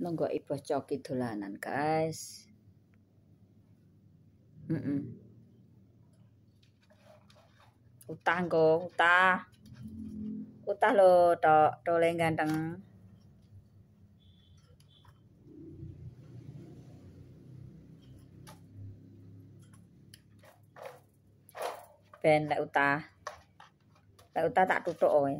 monggo ibu coki dolanan guys mm -mm. utah go utah utah lo to toleng ganteng ben lek utah lek utah tak tutuk oe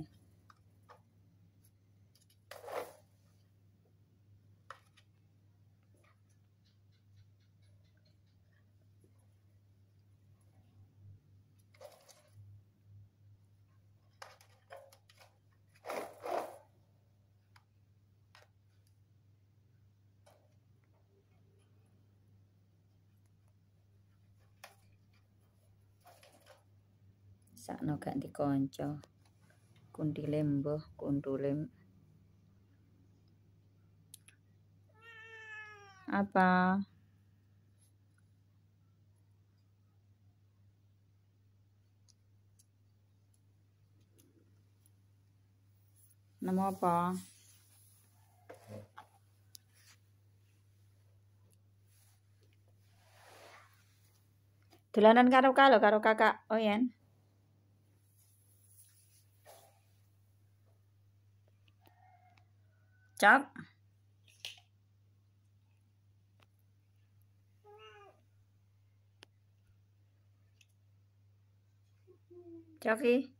sakno gak dikonco lembo, kundu lem, apa nama apa dolanan karo kalo karo kakak oyen oh, kecap Chucky